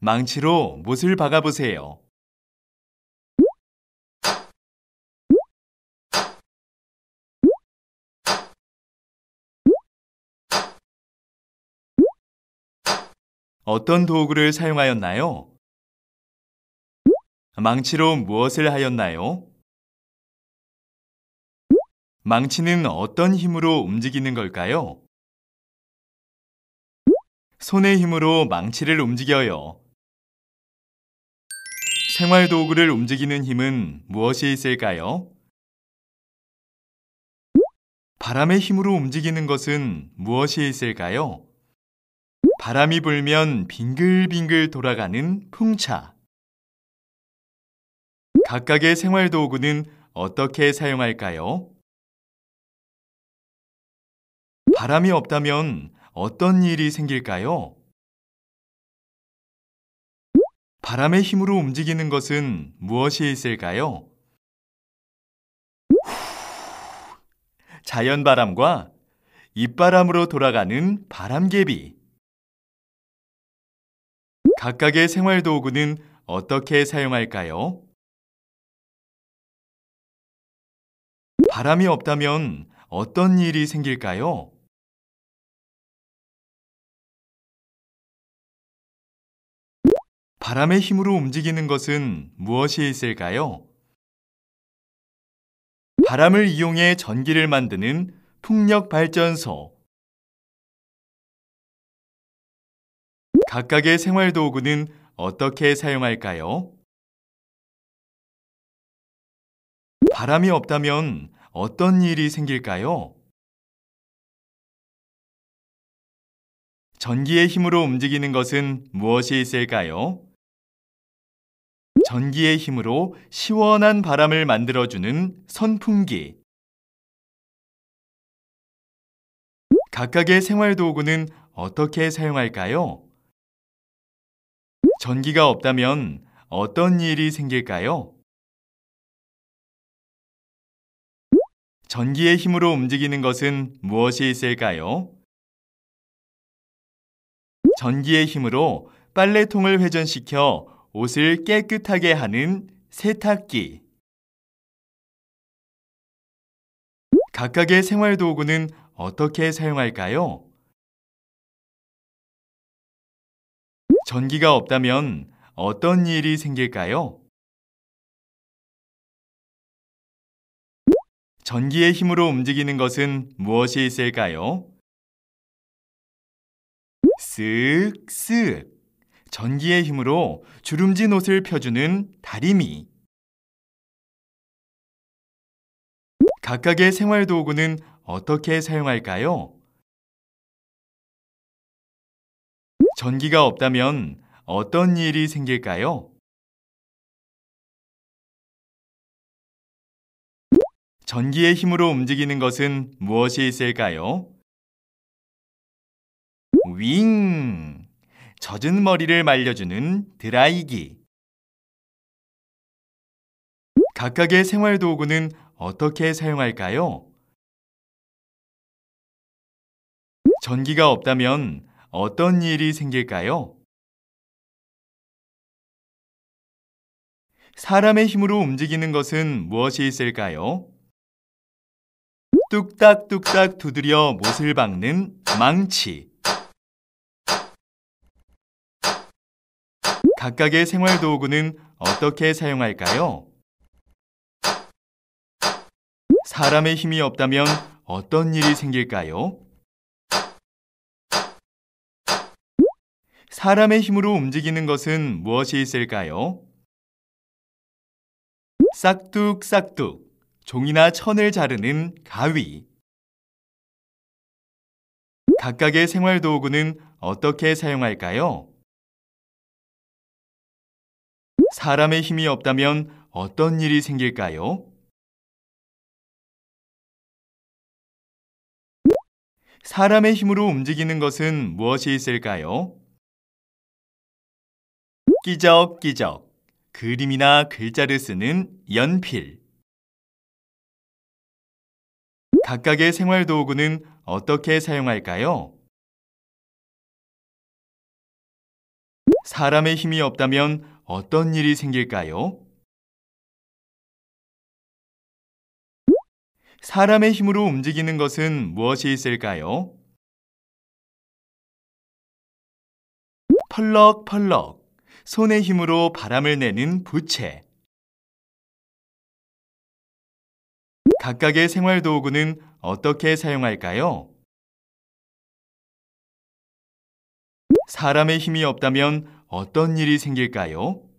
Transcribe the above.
망치로 못을 박아보세요. 어떤 도구를 사용하였나요? 망치로 무엇을 하였나요? 망치는 어떤 힘으로 움직이는 걸까요? 손의 힘으로 망치를 움직여요. 생활도구를 움직이는 힘은 무엇이 있을까요? 바람의 힘으로 움직이는 것은 무엇이 있을까요? 바람이 불면 빙글빙글 돌아가는 풍차. 각각의 생활도구는 어떻게 사용할까요? 바람이 없다면 어떤 일이 생길까요? 바람의 힘으로 움직이는 것은 무엇이 있을까요? 자연바람과 입바람으로 돌아가는 바람개비. 각각의 생활도구는 어떻게 사용할까요? 바람이 없다면 어떤 일이 생길까요? 바람의 힘으로 움직이는 것은 무엇이 있을까요? 바람을 이용해 전기를 만드는 풍력 발전소. 각각의 생활 도구는 어떻게 사용할까요? 바람이 없다면 어떤 일이 생길까요? 전기의 힘으로 움직이는 것은 무엇이 있을까요? 전기의 힘으로 시원한 바람을 만들어주는 선풍기. 각각의 생활도구는 어떻게 사용할까요? 전기가 없다면 어떤 일이 생길까요? 전기의 힘으로 움직이는 것은 무엇이 있을까요? 전기의 힘으로 빨래통을 회전시켜 옷을 깨끗하게 하는 세탁기. 각각의 생활 도구는 어떻게 사용할까요? 전기가 없다면 어떤 일이 생길까요? 전기의 힘으로 움직이는 것은 무엇이 있을까요? 쓱쓱 전기의 힘으로 주름진 옷을 펴주는 다리미. 각각의 생활 도구는 어떻게 사용할까요? 전기가 없다면 어떤 일이 생길까요? 전기의 힘으로 움직이는 것은 무엇이 있을까요? 윙! 젖은 머리를 말려주는 드라이기. 각각의 생활 도구는 어떻게 사용할까요? 전기가 없다면 어떤 일이 생길까요? 사람의 힘으로 움직이는 것은 무엇이 있을까요? 뚝딱뚝딱 두드려 못을 박는 망치. 각각의 생활 도구는 어떻게 사용할까요? 사람의 힘이 없다면 어떤 일이 생길까요? 사람의 힘으로 움직이는 것은 무엇이 있을까요? 싹둑싹둑 종이나 천을 자르는 가위 각각의 생활 도구는 어떻게 사용할까요? 사람의 힘이 없다면 어떤 일이 생길까요? 사람의 힘으로 움직이는 것은 무엇이 있을까요? 끼적끼적 그림이나 글자를 쓰는 연필 각각의 생활 도구는 어떻게 사용할까요? 사람의 힘이 없다면 어떤 일이 생길까요? 사람의 힘으로 움직이는 것은 무엇이 있을까요? 펄럭펄럭 손의 힘으로 바람을 내는 부채 각각의 생활 도구는 어떻게 사용할까요? 사람의 힘이 없다면 어떤 일이 생길까요?